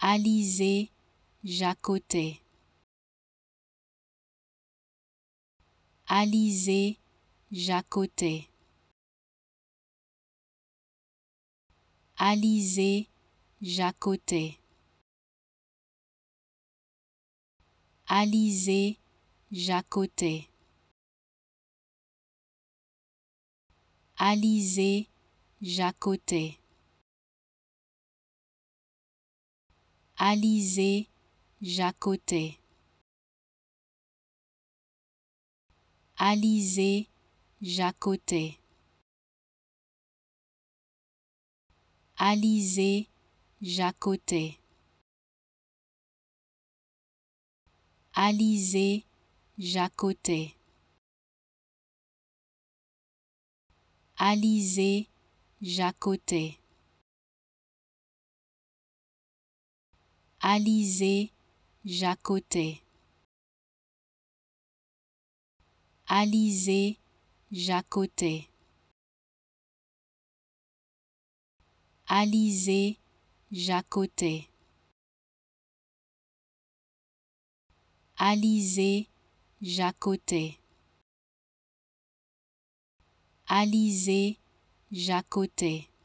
Alizé Jacotet. Alizé Jacotet. Alizé Jacotet. Alizé Jacotet. Alizé Jacotet. Alizé Jacoté Alizé Jacoté Alizé Jacoté Alizé Jacoté Alizé Jacotet. Alizé Jacotet. Alizé Jacotet. Alizé Jacotet. Alizé Jacotet. Alizé Jacotet.